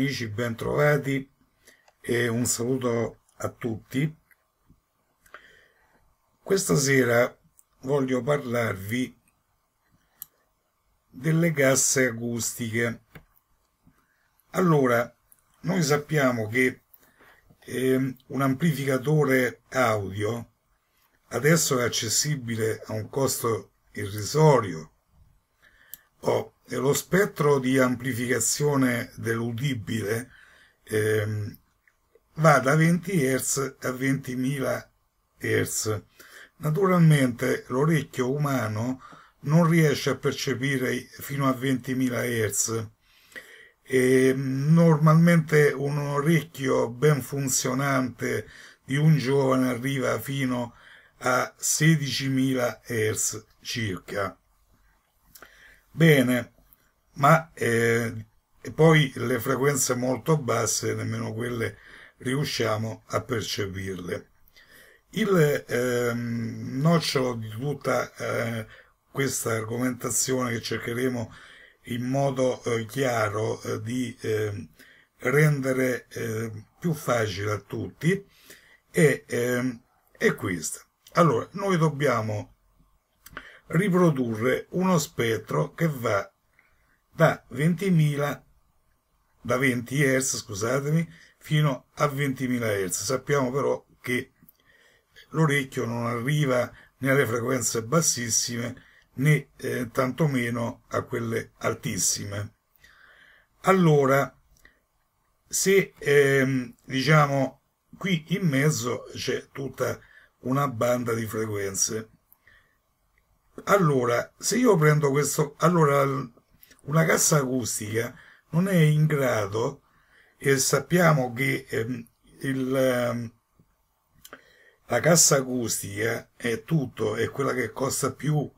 amici, ben trovati e un saluto a tutti. Questa sera voglio parlarvi delle casse acustiche. Allora, noi sappiamo che eh, un amplificatore audio adesso è accessibile a un costo irrisorio. o oh, lo spettro di amplificazione dell'udibile ehm, va da 20 Hz a 20.000 Hz. Naturalmente l'orecchio umano non riesce a percepire fino a 20.000 Hz. E mm, normalmente un orecchio ben funzionante di un giovane arriva fino a 16.000 Hz circa. Bene, ma eh, poi le frequenze molto basse nemmeno quelle riusciamo a percepirle. Il ehm, nocciolo di tutta eh, questa argomentazione che cercheremo in modo eh, chiaro eh, di eh, rendere eh, più facile a tutti è, ehm, è questa. Allora, noi dobbiamo riprodurre uno spettro che va da 20.000 da 20 Hz, scusatemi, fino a 20.000 Hz. Sappiamo però che l'orecchio non arriva né alle frequenze bassissime né eh, tantomeno a quelle altissime. Allora, se ehm, diciamo qui in mezzo c'è tutta una banda di frequenze. Allora, se io prendo questo, allora una cassa acustica non è in grado, e sappiamo che ehm, il, ehm, la cassa acustica è tutto, è quella che costa più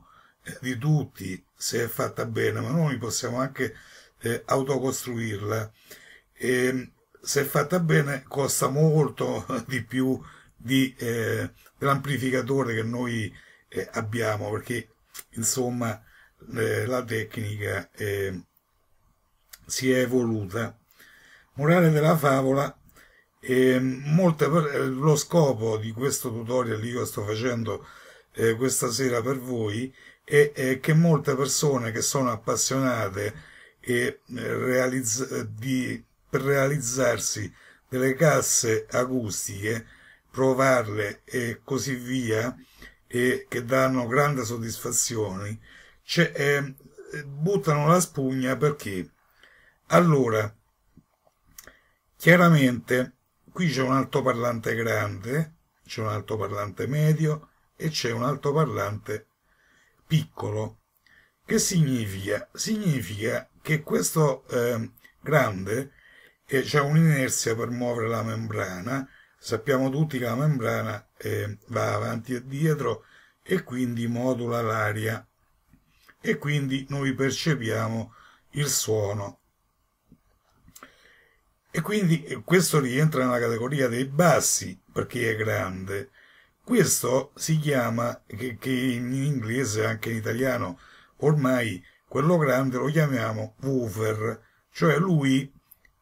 eh, di tutti se è fatta bene, ma noi possiamo anche eh, autocostruirla. E, ehm, se è fatta bene costa molto di più di, eh, dell'amplificatore che noi eh, abbiamo, perché insomma la tecnica eh, si è evoluta. Morale della favola, mm, molte, eh, lo scopo di questo tutorial che io sto facendo eh, questa sera per voi è, è, che molte persone che sono appassionate e, eh, realizz di, per realizzarsi delle casse acustiche, provarle e così via, e che danno grande soddisfazione, cioè, eh, buttano la spugna perché allora chiaramente qui c'è un altoparlante grande c'è un altoparlante medio e c'è un altoparlante piccolo che significa significa che questo eh, grande eh, c'è un'inerzia per muovere la membrana sappiamo tutti che la membrana eh, va avanti e dietro e quindi modula l'aria e quindi noi percepiamo il suono. E quindi eh, questo rientra nella categoria dei bassi perché è grande. Questo si chiama, che, che in inglese e anche in italiano ormai quello grande lo chiamiamo woofer, cioè lui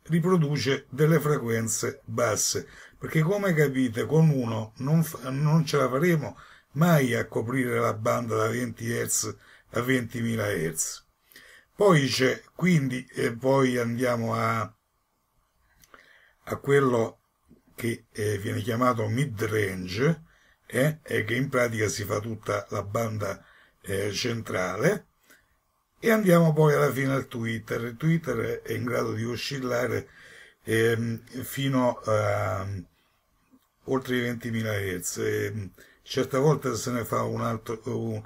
riproduce delle frequenze basse, perché come capite con uno non, non ce la faremo mai a coprire la banda da 20 Hz a 20.000 Hz. Poi c'è, quindi, e eh, poi andiamo a, a quello che eh, viene chiamato mid range, eh, e che in pratica si fa tutta la banda eh, centrale. E andiamo poi alla fine al Twitter. Il Twitter è in grado di oscillare ehm, fino a oltre i 20.000 Hz. Ehm, certe volte se ne fa un altro, un,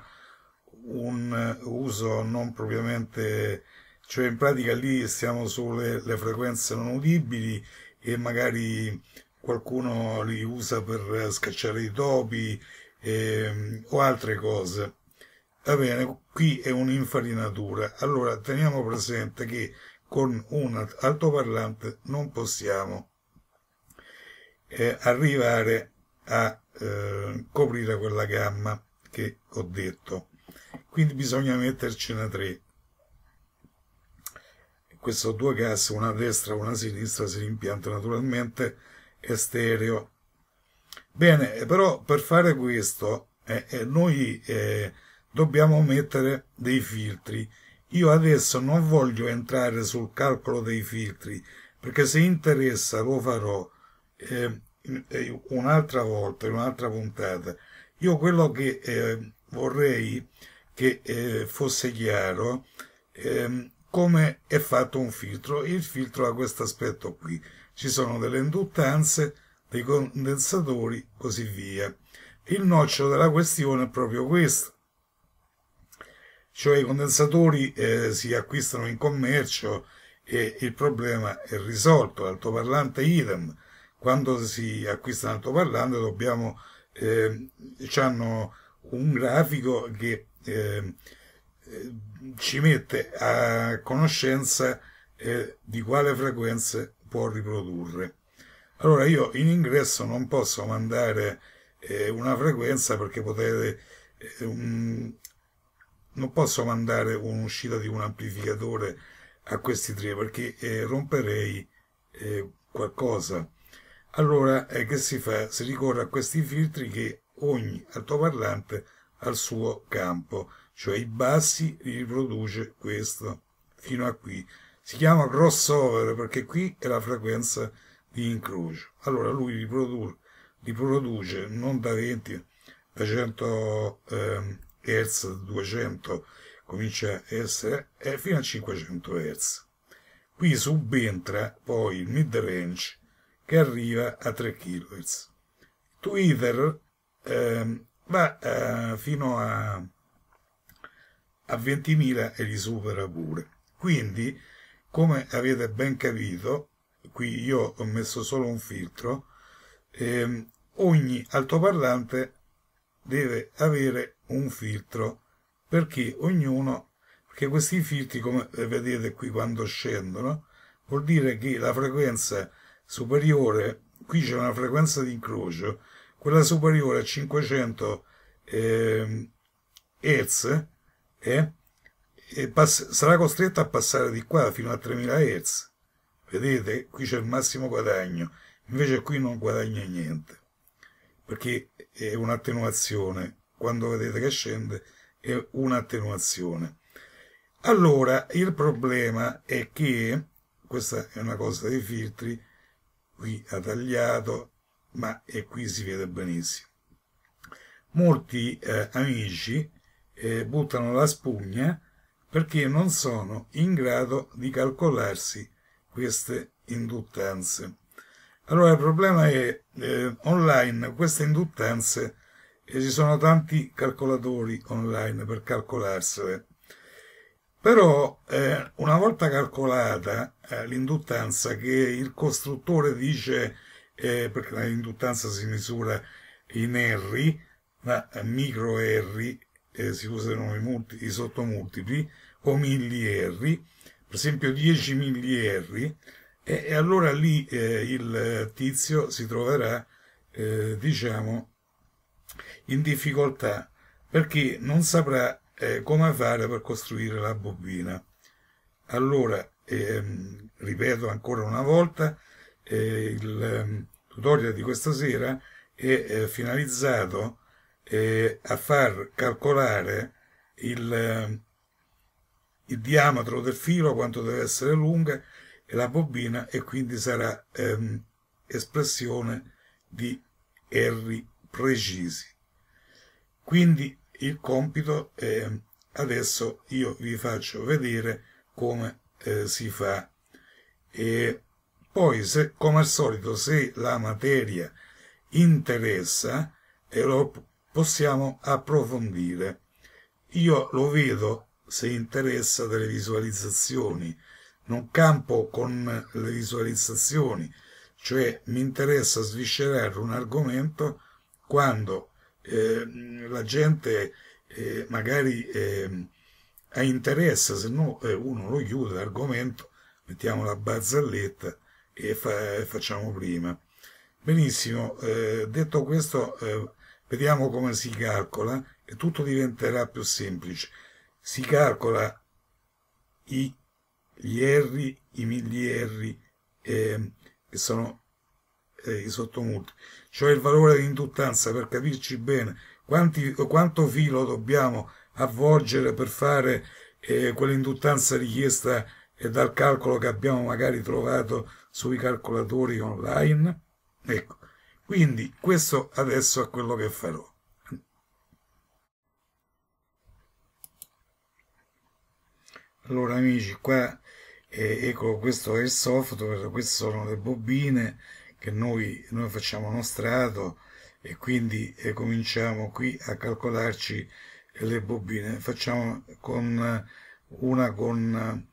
un uso non propriamente cioè in pratica lì stiamo sulle frequenze non udibili e magari qualcuno li usa per scacciare i topi eh, o altre cose. Va bene, qui è un'infarinatura. Allora teniamo presente che con un altoparlante non possiamo eh, arrivare a eh, coprire quella gamma che ho detto quindi bisogna mettercene tre. Questo due gas, una a destra e una a sinistra, si rimpianta naturalmente, è stereo. Bene, eh, però per fare questo eh, eh, noi eh, dobbiamo mettere dei filtri. Io adesso non voglio entrare sul calcolo dei filtri, perché se interessa lo farò eh, eh, un'altra volta, in un'altra puntata. Io quello che vorrei che eh, fosse chiaro ehm, come è fatto un filtro. Il filtro ha questo aspetto qui. Ci sono delle induttanze, dei condensatori, così via. Il noccio della questione è proprio questo. Cioè i condensatori eh, si acquistano in commercio e il problema è risolto. L'altoparlante idem. Quando si acquista un altoparlante dobbiamo... Eh, ci hanno un grafico che ehm, eh, ci mette a conoscenza eh, di quale frequenza può riprodurre. Allora io in ingresso non posso mandare eh, una frequenza perché potete, eh, un, non posso mandare un'uscita di un amplificatore a questi tre perché eh, romperei eh, qualcosa. Allora che si fa? Si ricorre a questi filtri che ogni altoparlante al suo campo, cioè i bassi riproduce questo fino a qui. Si chiama crossover perché qui è la frequenza di incrocio. Allora lui riproduce, riproduce non da 20, da 100 eh, Hz, 200 comincia a essere, eh, fino a 500 Hz. Qui subentra poi il mid range che arriva a 3 kHz. Twitter Ehm, eh, ma eh, fino a, a 20.000 e li supera pure. Quindi, come avete ben capito, qui io ho messo solo un filtro, eh, ogni altoparlante deve avere un filtro perché ognuno perché questi filtri come vedete qui quando scendono vuol dire che la frequenza superiore qui c'è una frequenza di incrocio quella superiore a 500 ehm, eh, Hz eh, pass- sarà costretta a passare di qua fino a 3000 Hz. Vedete, qui c'è il massimo guadagno, invece qui non guadagna niente, perché è un'attenuazione. Quando vedete che scende è un'attenuazione. Allora, il problema è che, questa è una cosa dei filtri, qui ha tagliato, ma e qui si vede benissimo. Molti eh, amici eh, buttano la spugna perché non sono in grado di calcolarsi queste induttanze. Allora il problema è eh, online queste induttanze e eh, ci sono tanti calcolatori online per calcolarsele. Però eh, una volta calcolata eh, l'induttanza che il costruttore dice eh, perché la induttanza si misura in R, ma micro R eh, si usano i, multi, i sottomultipli o milli R, per esempio 10 milli e, e allora lì eh, il tizio si troverà, eh, diciamo, in difficoltà perché non saprà eh, come fare per costruire la bobina. Allora, ehm, ripeto ancora una volta, il tutorial ehm, di questa sera è eh, finalizzato eh, a far calcolare il, ehm, il, diametro del filo, quanto deve essere lunga la bobina e quindi sarà ehm, espressione di R precisi. Quindi il compito eh, adesso io vi faccio vedere come eh, si fa. E poi, se, come al solito, se la materia interessa, e lo possiamo approfondire. Io lo vedo, se interessa, delle visualizzazioni, non campo con le visualizzazioni, cioè mi interessa sviscerare un argomento quando eh, la gente eh, magari eh, ha interesse, se no eh, uno lo chiude l'argomento, mettiamo la barzelletta e fa, facciamo prima. Benissimo, eh, detto questo eh, vediamo come si calcola e tutto diventerà più semplice. Si calcola i, gli R, i milli eh, che sono eh, i sottomulti, cioè il valore di induttanza per capirci bene quanti, quanto filo dobbiamo avvolgere per fare eh, quell'induttanza richiesta eh, dal calcolo che abbiamo magari trovato sui calcolatori online. Ecco, quindi questo adesso è quello che farò. Allora amici, qua eh, ecco questo è il software, queste sono le bobine che noi, noi facciamo uno strato e quindi eh, cominciamo qui a calcolarci le bobine. Facciamo con una con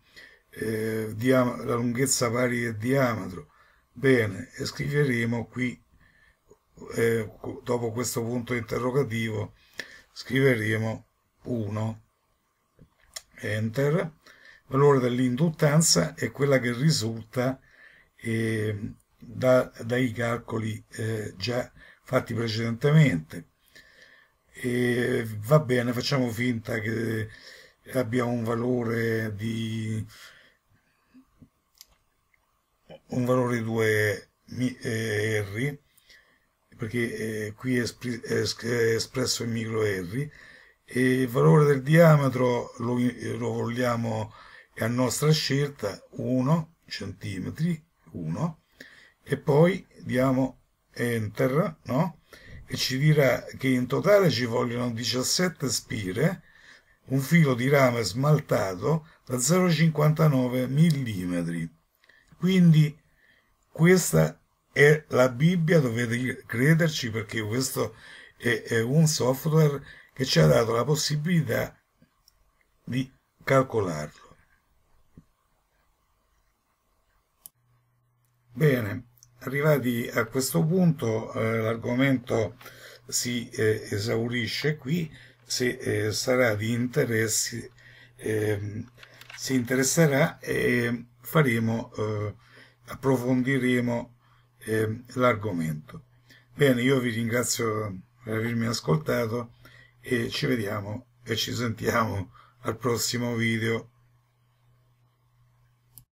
eh, la lunghezza pari del diametro. Bene, e scriveremo qui, eh, dopo questo punto interrogativo, scriveremo 1. Enter. Valore dell'induttanza è quella che risulta eh, da, dai calcoli eh, già fatti precedentemente. E va bene, facciamo finta che abbia un valore di un valore di 2 eh, R perché eh, qui è, espresso in micro R e il valore del diametro lo, lo vogliamo a nostra scelta 1 cm 1 e poi diamo enter no? e ci dirà che in totale ci vogliono 17 spire un filo di rame smaltato da 0,59 mm quindi questa è la Bibbia, dovete crederci perché questo è, è un software che ci ha dato la possibilità di calcolarlo. Bene, arrivati a questo punto eh, l'argomento si eh, esaurisce qui, se eh, sarà di interesse ehm, si interesserà e faremo eh, approfondiremo eh, l'argomento. Bene, io vi ringrazio per avermi ascoltato e ci vediamo e ci sentiamo al prossimo video.